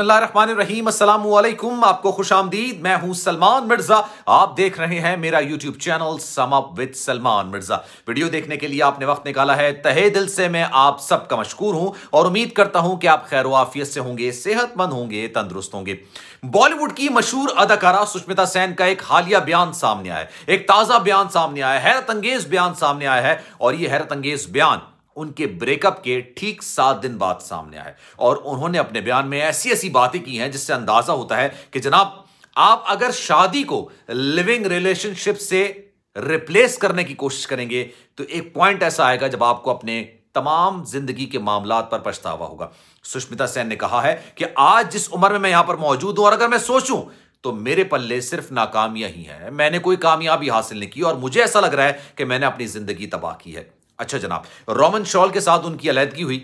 आपको खुश आमदीद मैं हूं सलमान मिर्जा आप देख रहे हैं मेरा YouTube channel sum up with Salman Mirza video देखने के लिए आपने वक्त निकाला है तहे दिल से मैं आप सबका मशकूर हूं और उम्मीद करता हूं कि आप खैर वाफियत से होंगे सेहतमंद होंगे तंदुरुस्त होंगे बॉलीवुड की मशहूर अदाकारा सुष्मिता सेन का एक हालिया बयान सामने आया एक ताजा बयान सामने आया हैरत अंगेज बयान सामने आया है और यह हैरत अंगेज बयान उनके ब्रेकअप के ठीक सात दिन बाद सामने आए और उन्होंने अपने बयान में ऐसी ऐसी बातें की हैं जिससे अंदाजा होता है कि जनाब आप अगर शादी को लिविंग रिलेशनशिप से रिप्लेस करने की कोशिश करेंगे तो एक पॉइंट ऐसा आएगा जब आपको अपने तमाम जिंदगी के मामला पर पछतावा होगा सुष्मिता सेन ने कहा है कि आज जिस उम्र में मैं यहां पर मौजूद हूं और अगर मैं सोचूं तो मेरे पल्ले सिर्फ नाकामियां ही हैं मैंने कोई कामयाबी हासिल नहीं की और मुझे ऐसा लग रहा है कि मैंने अपनी जिंदगी तबाह की है अच्छा जनाब रोमन शॉल के साथ उनकी अलहदगी हुई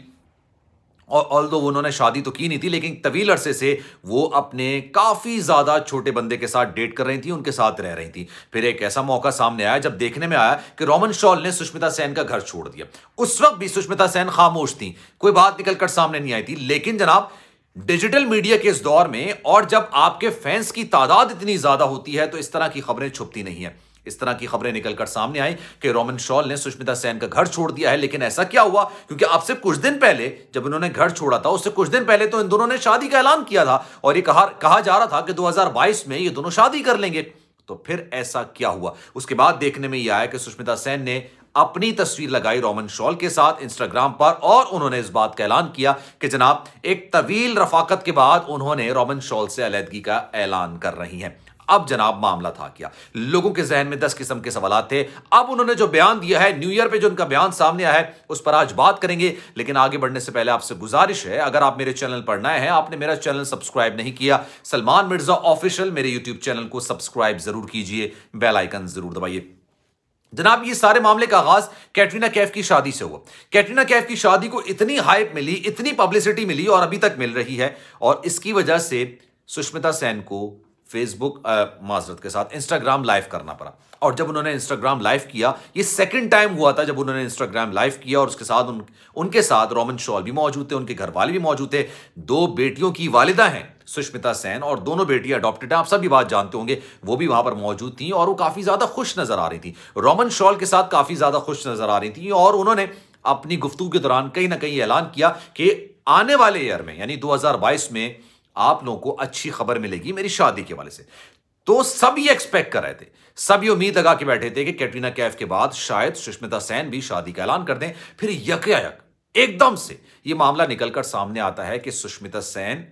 और ऑल दो उन्होंने शादी तो की नहीं थी लेकिन तवील अरसे से वो अपने काफ़ी ज़्यादा छोटे बंदे के साथ डेट कर रही थी उनके साथ रह रही थी फिर एक ऐसा मौका सामने आया जब देखने में आया कि रोमन शॉल ने सुष्मिता सेन का घर छोड़ दिया उस वक्त भी सुष्मिता सेन खामोश थी कोई बात निकल कर सामने नहीं आई थी लेकिन जनाब डिजिटल मीडिया के इस दौर में और जब आपके फैंस की तादाद इतनी ज़्यादा होती है तो इस तरह की खबरें छुपती नहीं है इस तरह की खबरें निकलकर सामने आई कि रोमन शॉल ने सुष्मिता सेन का घर छोड़ दिया है लेकिन ऐसा क्या हुआ क्योंकि आपसे कुछ दिन पहले जब उन्होंने घर छोड़ा था उससे कुछ दिन पहले तो इन दोनों ने शादी का ऐलान किया था और ये कहा कहा जा रहा था कि 2022 में ये दोनों शादी कर लेंगे तो फिर ऐसा क्या हुआ उसके बाद देखने में यह आया कि सुष्मिता सेन ने अपनी तस्वीर लगाई रोमन शॉल के साथ इंस्टाग्राम पर और उन्होंने इस बात का ऐलान किया कि जनाब एक तवील रफाकत के बाद उन्होंने रोमन शॉल से अलहदगी का ऐलान कर रही हैं अब जनाब मामला था क्या लोगों के जहन में दस किस्म के सवाल थे अब उन्होंने जो बयान दिया है न्यू ईयर पे जो उनका बयान सामने आया है उस पर आज बात करेंगे लेकिन आगे बढ़ने से पहले आपसे गुजारिश है अगर आप मेरे चैनल पर नए हैं आपने मेरा चैनल सब्सक्राइब नहीं किया सलमान मिर्जा ऑफिशियल मेरे यूट्यूब चैनल को सब्सक्राइब जरूर कीजिए बेलाइकन जरूर दबाइए जनाब ये सारे मामले का आगाज कैटरीना कैफ की शादी से हुआ कैटरीना कैफ की शादी को इतनी हाइप मिली इतनी पब्लिसिटी मिली और अभी तक मिल रही है और इसकी वजह से सुष्मिता सेन को फेसबुक माजरत के साथ इंस्टाग्राम लाइव करना पड़ा और जब उन्होंने इंस्टाग्राम लाइव किया ये सेकंड टाइम हुआ था जब उन्होंने इंस्टाग्राम लाइव किया और उसके साथ उन उनके साथ रोमन शॉल भी मौजूद थे उनके घर वाले भी मौजूद थे दो बेटियों की वालिदा हैं सुष्मिता सेन और दोनों बेटियां अडॉप्टेड हैं आप सभी बात जानते होंगे वो भी वहां पर मौजूद थी और वो काफ़ी ज़्यादा खुश नज़र आ रही थी रोमन शॉल के साथ काफ़ी ज़्यादा खुश नज़र आ रही थी और उन्होंने अपनी गुफ्तु के दौरान कहीं ना कहीं ऐलान किया कि आने वाले ईयर में यानी दो में आप लोगों को अच्छी खबर मिलेगी मेरी शादी के वाले से तो सब ये एक्सपेक्ट कर रहे थे सब ये उम्मीद लगा के बैठे थे कि कैटरीना कैफ के बाद शायद सुष्मिता सेन भी शादी का ऐलान कर दें फिर यकयायक एकदम से ये मामला निकलकर सामने आता है कि सुष्मिता सेन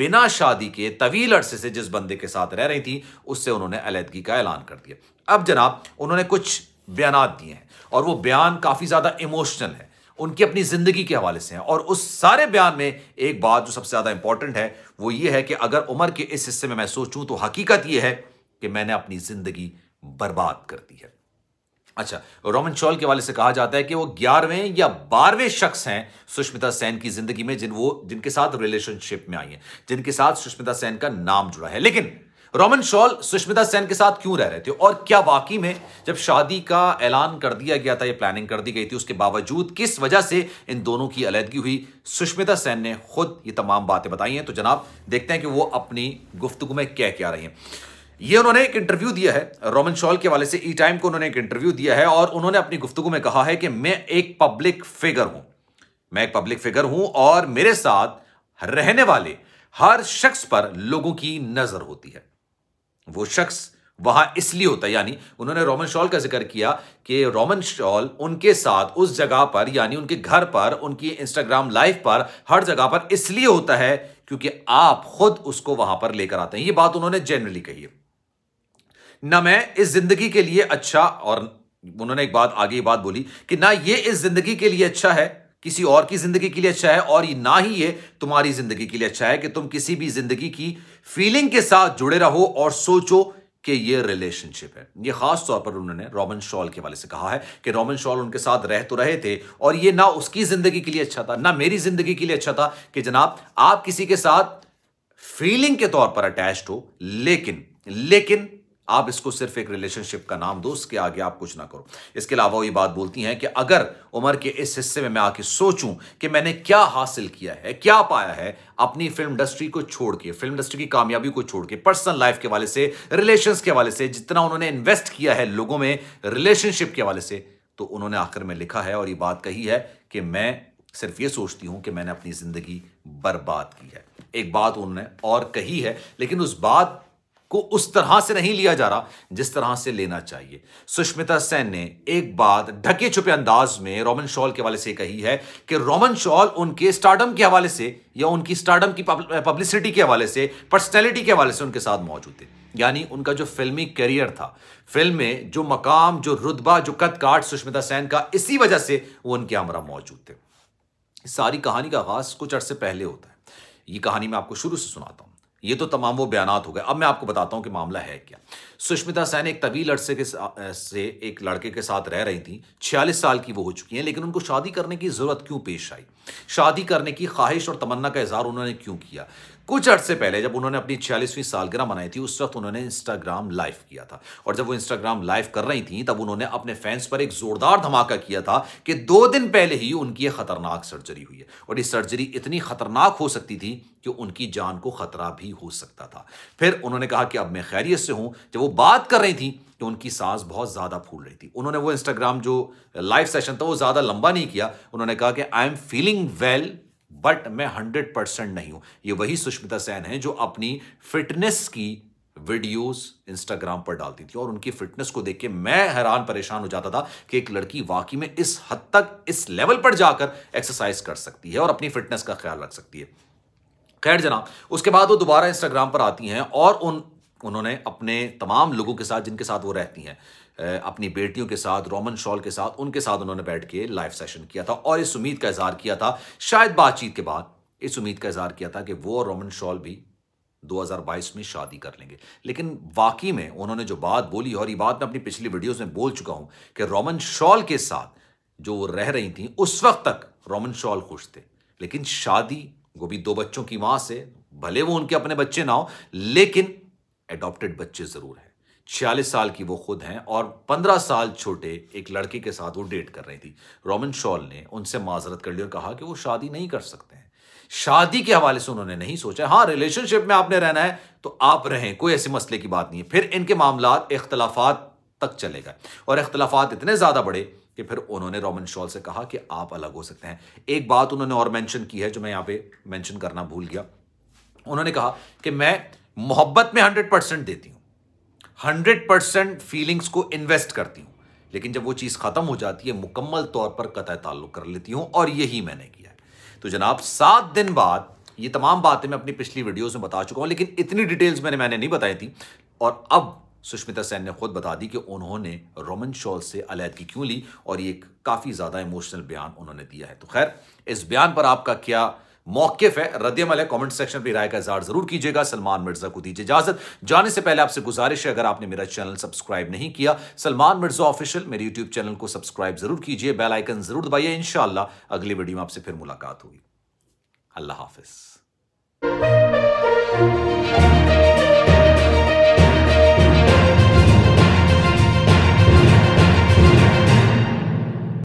बिना शादी के तवील अरसे से जिस बंदे के साथ रह रही थी उससे उन्होंने अलीहदगी का ऐलान कर दिया अब जनाब उन्होंने कुछ बयान दिए हैं और वो बयान काफी ज्यादा इमोशनल है उनकी अपनी जिंदगी के हवाले से हैं और उस सारे बयान में एक बात जो सबसे ज़्यादा इंपॉर्टेंट है वो ये है कि अगर उम्र के इस हिस्से में मैं सोचूं तो हकीकत ये है कि मैंने अपनी जिंदगी बर्बाद कर दी है अच्छा रोमन चौल के वाले से कहा जाता है कि वो ग्यारहवें या बारहवें शख्स हैं सुष्मिता सेन की जिंदगी में जिन वो जिनके साथ रिलेशनशिप में आई हैं जिनके साथ सुष्मिता सेन का नाम जुड़ा है लेकिन रोमन शॉल सुष्मिता सेन के साथ क्यों रह रहे थे और क्या वाकई में जब शादी का ऐलान कर दिया गया था या प्लानिंग कर दी गई थी उसके बावजूद किस वजह से इन दोनों की अलहदगी हुई सुष्मिता सेन ने खुद ये तमाम बातें बताई हैं तो जनाब देखते हैं कि वो अपनी गुफ्तगु में क्या क्या रही हैं ये उन्होंने एक इंटरव्यू दिया है रोमन शॉल के हवाले से ई टाइम को उन्होंने एक इंटरव्यू दिया है और उन्होंने अपनी गुफ्तगु में कहा है कि मैं एक पब्लिक फिगर हूं मैं एक पब्लिक फिगर हूं और मेरे साथ रहने वाले हर शख्स पर लोगों की नजर होती है वो शख्स वहां इसलिए होता है यानी उन्होंने रोमन शॉल का जिक्र किया कि रोमन शॉल उनके साथ उस जगह पर यानी उनके घर पर उनकी इंस्टाग्राम लाइव पर हर जगह पर इसलिए होता है क्योंकि आप खुद उसको वहां पर लेकर आते हैं ये बात उन्होंने जनरली कही है ना मैं इस जिंदगी के लिए अच्छा और उन्होंने एक बात आगे बात बोली कि ना ये इस जिंदगी के लिए अच्छा है किसी और की जिंदगी के लिए अच्छा है और ना ही ये तुम्हारी जिंदगी के लिए अच्छा है कि तुम किसी भी जिंदगी की फीलिंग के साथ जुड़े रहो और सोचो कि ये रिलेशनशिप है ये खास तौर पर उन्होंने रॉबन शॉल के वाले से कहा है कि रॉबिन शॉल उनके साथ रह तो रहे थे और ये ना उसकी जिंदगी के लिए अच्छा था ना मेरी जिंदगी के लिए अच्छा था कि जनाब आप किसी के साथ फीलिंग के तौर पर अटैच हो लेकिन लेकिन आप इसको सिर्फ एक रिलेशनशिप का नाम दो उसके आगे आप कुछ ना करो इसके अलावा वो ये बात बोलती हैं कि अगर उम्र के इस हिस्से में मैं आके सोचूं कि मैंने क्या हासिल किया है क्या पाया है अपनी फिल्म इंडस्ट्री को छोड़ के फिल्म इंडस्ट्री की कामयाबी को छोड़ के पर्सनल लाइफ के वाले से रिलेशन के वाले से जितना उन्होंने इन्वेस्ट किया है लोगों में रिलेशनशिप के वाले से तो उन्होंने आखिर में लिखा है और ये बात कही है कि मैं सिर्फ ये सोचती हूं कि मैंने अपनी जिंदगी बर्बाद की है एक बात उन्होंने और कही है लेकिन उस बात को उस तरह से नहीं लिया जा रहा जिस तरह से लेना चाहिए सुष्मिता सेन ने एक बात ढके छुपे अंदाज में रोमन शॉल के हवाले से कही है कि रोमन शॉल उनके स्टार्डम के हवाले से या उनकी स्टार्डम की पब्लिसिटी के हवाले से पर्सनैलिटी के हवाले से उनके साथ मौजूद थे यानी उनका जो फिल्मी करियर था फिल्म में जो मकाम जो रुतबा जो कद काट सुष्मिता सेन का इसी वजह से वो उनके हमारा मौजूद थे सारी कहानी का आगाज कुछ अर्से पहले होता है ये कहानी मैं आपको शुरू से सुनाता हूं ये तो तमाम वो बयान हो गए अब मैं आपको बताता हूँ कि मामला है क्या सुष्मिता सेन एक तवील अरसे के से एक लड़के के साथ रह रही थी छियालीस साल की वो हो चुकी हैं लेकिन उनको शादी करने की ज़रूरत क्यों पेश आई शादी करने की ख्वाहिश और तमन्ना का इजहार उन्होंने क्यों किया कुछ अर्से पहले जब उन्होंने अपनी छियालीसवीं सालगिरह मनाई थी उस वक्त उन्होंने इंस्टाग्राम लाइव किया था और जब वो इंस्टाग्राम लाइव कर रही थी तब उन्होंने अपने फैंस पर एक जोरदार धमाका किया था कि दो दिन पहले ही उनकी यह खतरनाक सर्जरी हुई है और ये सर्जरी इतनी खतरनाक हो सकती थी कि उनकी जान को खतरा भी हो सकता था फिर उन्होंने कहा कि अब मैं खैरियत से हूं जब वो बात कर रही थी तो उनकी सांस बहुत ज़्यादा फूल रही थी उन्होंने वो इंस्टाग्राम जो लाइव सेशन था वो ज़्यादा लंबा नहीं किया उन्होंने कहा कि I am feeling well but मैं हंड्रेड परसेंट नहीं हूं ये वही सुष्मिता सेन है जो अपनी फिटनेस की वीडियोस इंस्टाग्राम पर डालती थी और उनकी फिटनेस को देख के मैं हैरान परेशान हो जाता था कि एक लड़की वाकई में इस हद तक इस लेवल पर जाकर एक्सरसाइज कर सकती है और अपनी फिटनेस का ख्याल रख सकती है खैर जनाब उसके बाद वो दोबारा इंस्टाग्राम पर आती हैं और उन उन्होंने अपने तमाम लोगों के साथ जिनके साथ वो रहती हैं अपनी बेटियों के साथ रोमन शॉल के साथ उनके साथ उन्होंने बैठ के लाइव सेशन किया था और इस उम्मीद का इजहार किया था शायद बातचीत के बाद इस उम्मीद का इजहार किया था कि वो और रोमन शॉल भी 2022 में शादी कर लेंगे लेकिन वाकई में उन्होंने जो बात बोली और ये बात मैं अपनी पिछली वीडियोज में बोल चुका हूं कि रोमन शॉल के साथ जो वो रह रही थी उस वक्त तक रोमन शॉल खुश थे लेकिन शादी वो भी दो बच्चों की मां से भले वो उनके अपने बच्चे ना हो लेकिन एडॉप्टेड बच्चे ज़रूर हैं छियालीस साल की वो खुद हैं और पंद्रह साल छोटे एक लड़के के साथ वो डेट कर रही थी रोमन शॉल ने उनसे माजरत कर ली और कहा कि वो शादी नहीं कर सकते हैं शादी के हवाले से उन्होंने नहीं सोचा हाँ रिलेशनशिप में आपने रहना है तो आप रहें कोई ऐसे मसले की बात नहीं है फिर इनके मामला इख्तलाफा तक चले गए और इख्तलाफा इतने ज़्यादा बढ़े कि फिर उन्होंने रोमन शॉल से कहा कि आप अलग हो सकते हैं एक बात उन्होंने और मैंशन की है जो मैं यहाँ पे मैंशन करना भूल गया उन्होंने कहा कि मैं मोहब्बत में हंड्रेड परसेंट देती हूँ हंड्रेड परसेंट फीलिंग्स को इन्वेस्ट करती हूँ लेकिन जब वो चीज़ ख़त्म हो जाती है मुकम्मल तौर पर कत ताल्लुक कर लेती हूँ और यही मैंने किया तो जनाब सात दिन बाद ये तमाम बातें मैं अपनी पिछली वीडियोस में बता चुका हूँ लेकिन इतनी डिटेल्स मैंने मैंने नहीं बताई थी और अब सुष्मिता सेन ने खुद बता दी कि उन्होंने रोमन शॉल से अलीहदगी क्यों ली और ये काफ़ी ज़्यादा इमोशनल बयान उन्होंने दिया है तो खैर इस बयान पर आपका क्या मौकेफ है रद्दमल है कमेंट सेक्शन पर राय का इजहार जरूर कीजिएगा सलमान मिर्जा को दीजिए इजाजत जाने से पहले आपसे गुजारिश है अगर आपने मेरा चैनल सब्सक्राइब नहीं किया सलमान मिर्जा ऑफिशियल मेरे यूट्यूब चैनल को सब्सक्राइब जरूर कीजिए बेल आइकन जरूर दबाइए इनशाला अगली वीडियो में आपसे फिर मुलाकात होगी अल्लाह हाफिज